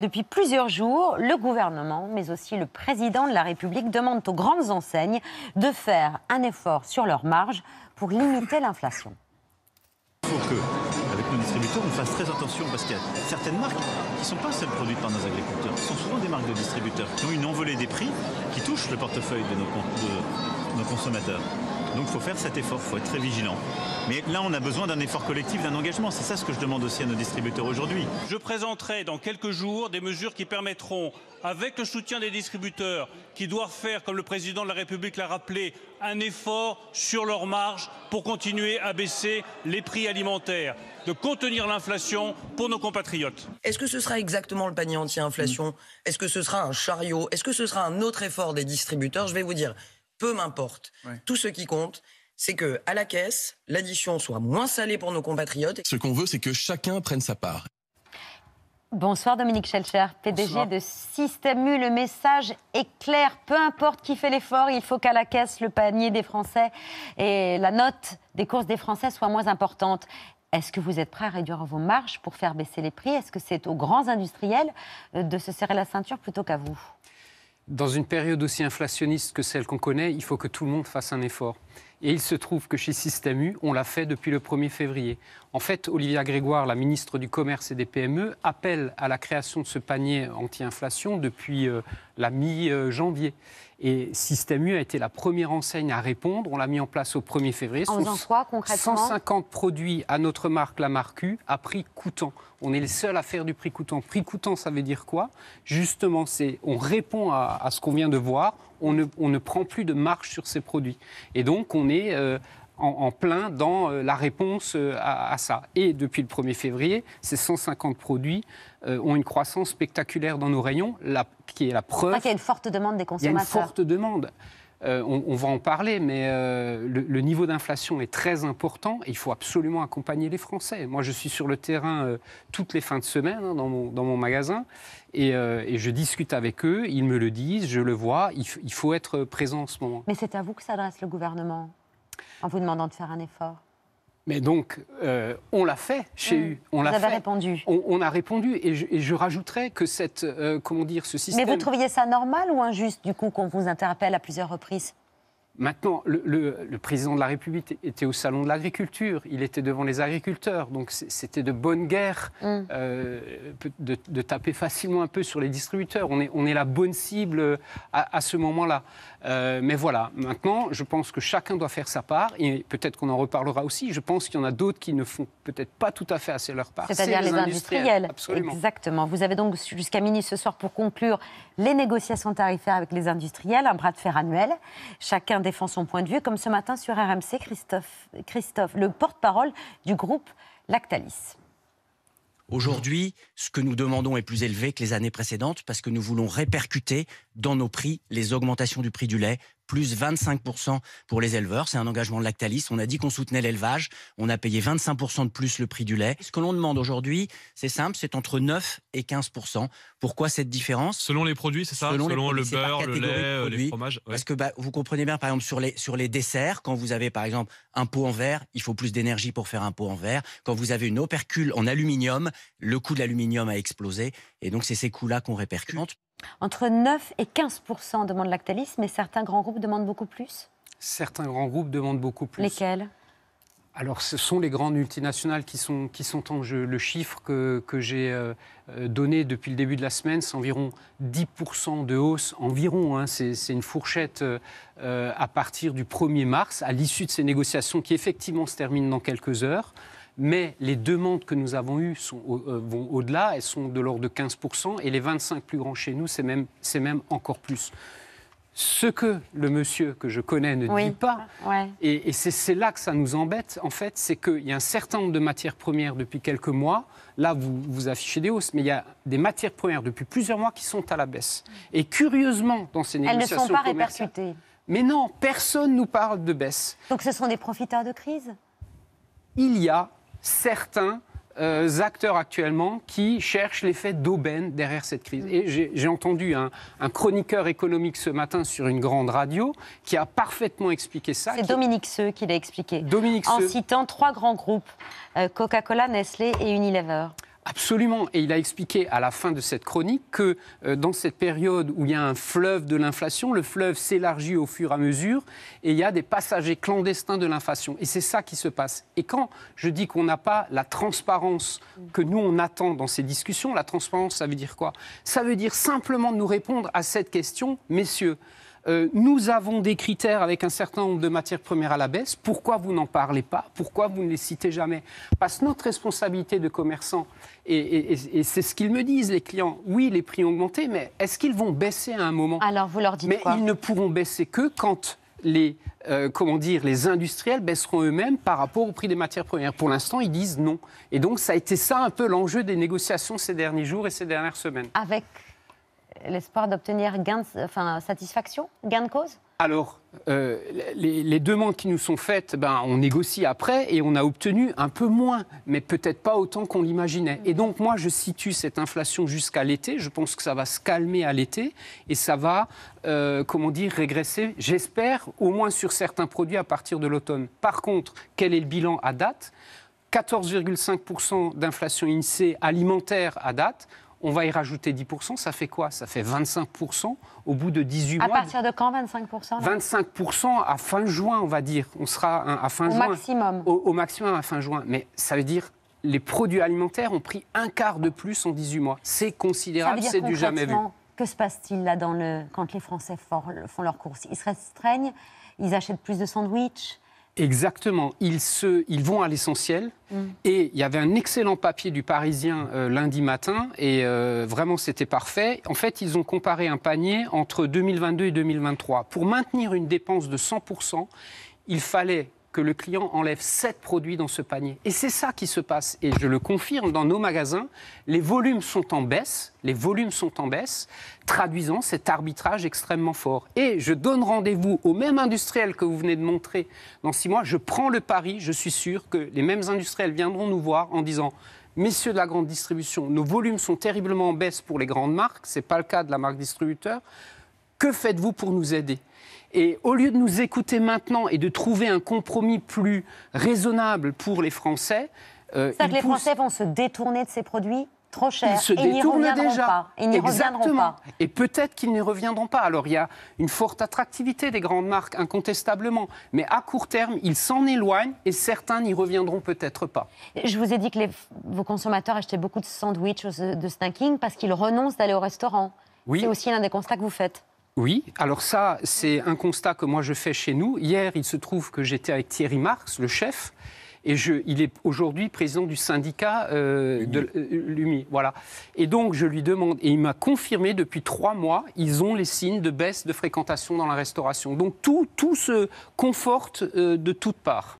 Depuis plusieurs jours, le gouvernement, mais aussi le président de la République, demandent aux grandes enseignes de faire un effort sur leurs marges pour limiter l'inflation. Il faut que, avec nos distributeurs, on fasse très attention parce qu'il y a certaines marques qui ne sont pas celles produites par nos agriculteurs. Ce sont souvent des marques de distributeurs qui ont une envolée des prix qui touche le portefeuille de nos consommateurs. Donc il faut faire cet effort, il faut être très vigilant. Mais là, on a besoin d'un effort collectif, d'un engagement. C'est ça ce que je demande aussi à nos distributeurs aujourd'hui. Je présenterai dans quelques jours des mesures qui permettront, avec le soutien des distributeurs, qui doivent faire, comme le président de la République l'a rappelé, un effort sur leur marge pour continuer à baisser les prix alimentaires, de contenir l'inflation pour nos compatriotes. Est-ce que ce sera exactement le panier anti-inflation Est-ce que ce sera un chariot Est-ce que ce sera un autre effort des distributeurs Je vais vous dire, peu m'importe. Tout ce qui compte, c'est que à la caisse, l'addition soit moins salée pour nos compatriotes. Ce qu'on veut, c'est que chacun prenne sa part. Bonsoir Dominique Schelcher, PDG de Système U. Le message est clair, peu importe qui fait l'effort, il faut qu'à la caisse, le panier des Français et la note des courses des Français soient moins importantes. Est-ce que vous êtes prêt à réduire vos marges pour faire baisser les prix Est-ce que c'est aux grands industriels euh, de se serrer la ceinture plutôt qu'à vous dans une période aussi inflationniste que celle qu'on connaît, il faut que tout le monde fasse un effort. Et il se trouve que chez Système U, on l'a fait depuis le 1er février. En fait, Olivia Grégoire, la ministre du Commerce et des PME, appelle à la création de ce panier anti-inflation depuis euh, la mi-janvier. Et Système U a été la première enseigne à répondre. On l'a mis en place au 1er février. En concrètement 150 produits à notre marque, la marque U, à prix coûtant. On est les seuls à faire du prix coûtant. Prix coûtant, ça veut dire quoi Justement, c'est on répond à ce qu'on vient de voir on ne, prend plus de marge sur ces produits. Et donc, on est euh, en, plein dans euh, la réponse euh, à, ça. Et depuis le 1er février, ces 150 produits ont une croissance spectaculaire dans nos rayons, qui est la preuve. qu'il y a une forte demande des consommateurs. Il y a une forte demande. Euh, on, va en parler, mais euh, le, niveau d'inflation est très important et il faut absolument accompagner les Français. Moi, je suis sur le terrain euh, toutes les fins de semaine hein, dans, mon, magasin et, je discute avec eux, ils me le disent, je le vois, il faut être présent en ce moment. Mais c'est à vous que s'adresse le gouvernement en vous demandant de faire un effort mais donc, euh, on l'a fait chez eux, mm. On vous répondu. On, a répondu. Et je, rajouterais que cette, euh, comment dire, ce système... Mais vous trouviez ça normal ou injuste, du coup, qu'on vous interpelle à plusieurs reprises Maintenant, le, président de la République était au salon de l'agriculture, il était devant les agriculteurs, donc c'était de bonne guerre mm. euh, de, taper facilement un peu sur les distributeurs. On est, on est la bonne cible euh, à, ce moment-là. Euh, mais voilà, maintenant, je pense que chacun doit faire sa part, et peut-être qu'on en reparlera aussi. Je pense qu'il y en a d'autres qui ne font peut-être pas tout à fait assez leur part. C'est-à-dire les, industriels. Absolument. Exactement. Vous avez donc jusqu'à minuit ce soir pour conclure les négociations tarifaires avec les industriels, un bras de fer annuel. Chacun défend son point de vue, comme ce matin sur RMC, Christophe, Christophe le porte-parole du groupe Lactalis. Aujourd'hui, ce que nous demandons est plus élevé que les années précédentes parce que nous voulons répercuter dans nos prix les augmentations du prix du lait plus 25% pour les éleveurs. C'est un engagement de Lactalis. On a dit qu'on soutenait l'élevage. On a payé 25% de plus le prix du lait. Ce que l'on demande aujourd'hui, c'est simple, c'est entre 9 et 15%. Pourquoi cette différence Selon les produits, c'est ça Selon, le beurre, le lait, euh, les fromages. Parce que bah, vous comprenez bien, par exemple, sur les, sur les desserts, quand vous avez par exemple un pot en verre, il faut plus d'énergie pour faire un pot en verre. Quand vous avez une opercule en aluminium, le coût de l'aluminium a explosé. Et donc, c'est ces coûts-là qu'on répercute. Entre 9 et 15 demandent Lactalis, mais certains grands groupes demandent beaucoup plus Certains grands groupes demandent beaucoup plus. Lesquels alors, ce sont les grandes multinationales qui sont, qui sont en jeu. Le chiffre que, j'ai euh, euh, donné depuis le début de la semaine, c'est environ 10% de hausse, environ. Hein. c'est une fourchette euh, à partir du 1er mars, à l'issue de ces négociations qui, effectivement, se terminent dans quelques heures mais les demandes que nous avons eues euh, vont au-delà, elles sont de l'ordre de 15%, et les 25 plus grands chez nous, c'est même, même encore plus. Ce que le monsieur que je connais ne dit pas, ah, et, c'est là que ça nous embête, en fait, c'est qu'il y a un certain nombre de matières premières depuis quelques mois, là vous, vous affichez des hausses, mais il y a des matières premières depuis plusieurs mois qui sont à la baisse. Et curieusement, dans ces négociations... Elles ne sont pas répercutées. Mais non, personne ne nous parle de baisse. Donc ce sont des profiteurs de crise il y a certains euh, acteurs actuellement qui cherchent l'effet d'aubaine derrière cette crise. Et j'ai entendu un, chroniqueur économique ce matin sur une grande radio qui a parfaitement expliqué ça. C'est Dominique Seux qui l'a expliqué. en citant trois grands groupes, euh, Coca-Cola, Nestlé et Unilever. Absolument. Et il a expliqué à la fin de cette chronique que euh, dans cette période où il y a un fleuve de l'inflation, le fleuve s'élargit au fur et à mesure et il y a des passagers clandestins de l'inflation. Et c'est ça qui se passe. Et quand je dis qu'on n'a pas la transparence que nous, on attend dans ces discussions, la transparence, ça veut dire quoi Ça veut dire simplement de nous répondre à cette question, messieurs. Euh, nous avons des critères avec un certain nombre de matières premières à la baisse. Pourquoi vous n'en parlez pas Pourquoi vous ne les citez jamais Parce que notre responsabilité de commerçants, et, c'est ce qu'ils me disent, les clients, oui, les prix ont augmenté, mais est-ce qu'ils vont baisser à un moment Alors, vous leur dites Mais ils ne pourront baisser que quand les, euh, comment dire, les industriels baisseront eux-mêmes par rapport au prix des matières premières. Pour l'instant, ils disent non. Et donc, ça a été ça un peu l'enjeu des négociations ces derniers jours et ces dernières semaines. Avec l'espoir d'obtenir satisfaction, gain de cause alors, euh, les, demandes qui nous sont faites, ben, on négocie après et on a obtenu un peu moins, mais peut-être pas autant qu'on l'imaginait. Et donc, moi, je situe cette inflation jusqu'à l'été. Je pense que ça va se calmer à l'été et ça va, euh, comment dire, régresser, j'espère, au moins sur certains produits à partir de l'automne. Par contre, quel est le bilan à date 14,5% d'inflation INSEE alimentaire à date on va y rajouter 10%, ça fait quoi Ça fait 25% au bout de 18 mois. À partir de quand 25% 25% à fin juin, on va dire. On sera à fin au Maximum. Au, maximum à fin juin. Mais ça veut dire les produits alimentaires ont pris un quart de plus en 18 mois. C'est considérable, c'est du jamais vu. Que se passe-t-il là dans le... quand les Français font leurs courses Ils se restreignent, ils achètent plus de sandwichs Exactement. Ils, se, ils vont à l'essentiel. Mm. Et il y avait un excellent papier du Parisien euh, lundi matin, et euh, vraiment c'était parfait. En fait, ils ont comparé un panier entre 2022 et 2023. Pour maintenir une dépense de 100%, il fallait que le client enlève 7 produits dans ce panier. Et c'est ça qui se passe. Et je le confirme, dans nos magasins, les volumes sont en baisse, les volumes sont en baisse, traduisant cet arbitrage extrêmement fort. Et je donne rendez-vous au même industriel que vous venez de montrer dans 6 mois. Je prends le pari, je suis sûr que les mêmes industriels viendront nous voir en disant messieurs de la grande distribution, nos volumes sont terriblement en baisse pour les grandes marques, ce n'est pas le cas de la marque distributeur. Que faites-vous pour nous aider et au lieu de nous écouter maintenant et de trouver un compromis plus raisonnable pour les Français, cest euh, à que les Français vont se détourner de ces produits trop chers. Ils se et détournent déjà. Ils n'y Reviendront pas. Et peut-être qu'ils n'y reviendront pas. Alors il y a une forte attractivité des grandes marques, incontestablement. Mais à court terme, ils s'en éloignent et certains n'y reviendront peut-être pas. Je vous ai dit que vos consommateurs achetaient beaucoup de sandwichs, de snacking, parce qu'ils renoncent d'aller au restaurant. C'est aussi l'un des constats que vous faites. Oui, alors ça, c'est un constat que moi je fais chez nous. Hier, il se trouve que j'étais avec Thierry Marx, le chef, et je, il est aujourd'hui président du syndicat euh, de euh, l'UMI. Voilà. Et donc, je lui demande, et il m'a confirmé depuis trois mois, ils ont les signes de baisse de fréquentation dans la restauration. Donc, tout, tout se conforte euh, de toutes parts.